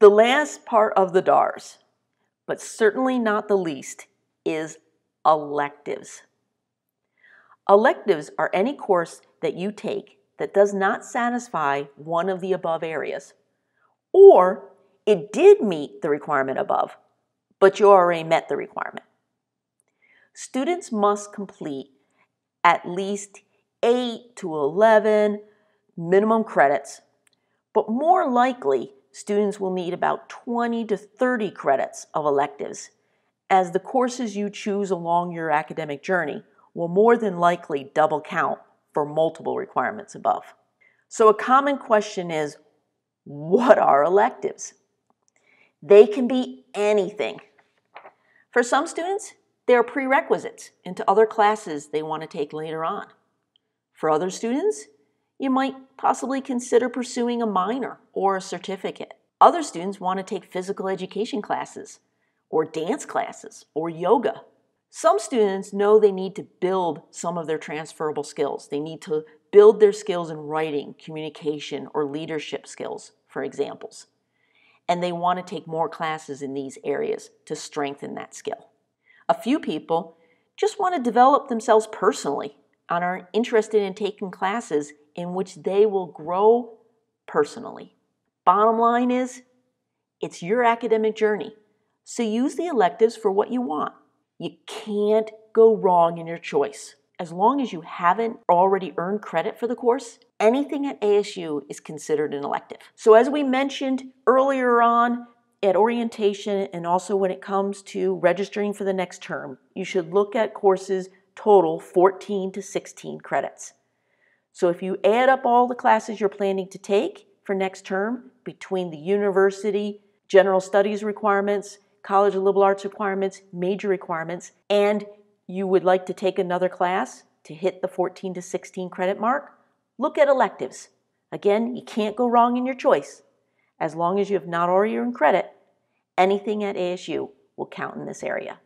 The last part of the DARS, but certainly not the least, is electives. Electives are any course that you take that does not satisfy one of the above areas, or it did meet the requirement above, but you already met the requirement. Students must complete at least 8 to 11 minimum credits, but more likely students will need about 20 to 30 credits of electives, as the courses you choose along your academic journey will more than likely double count for multiple requirements above. So, a common question is what are electives? They can be anything. For some students, they're prerequisites into other classes they want to take later on. For other students, you might possibly consider pursuing a minor or a certificate. Other students want to take physical education classes, or dance classes, or yoga. Some students know they need to build some of their transferable skills. They need to build their skills in writing, communication, or leadership skills, for examples. And they want to take more classes in these areas to strengthen that skill. A few people just want to develop themselves personally and are interested in taking classes in which they will grow personally. Bottom line is, it's your academic journey. So use the electives for what you want. You can't go wrong in your choice. As long as you haven't already earned credit for the course, anything at ASU is considered an elective. So, as we mentioned earlier on at orientation and also when it comes to registering for the next term, you should look at courses total 14 to 16 credits. So if you add up all the classes you're planning to take for next term between the university, general studies requirements, college of liberal arts requirements, major requirements, and you would like to take another class to hit the 14 to 16 credit mark, look at electives. Again, you can't go wrong in your choice. As long as you have not already earned credit, anything at ASU will count in this area.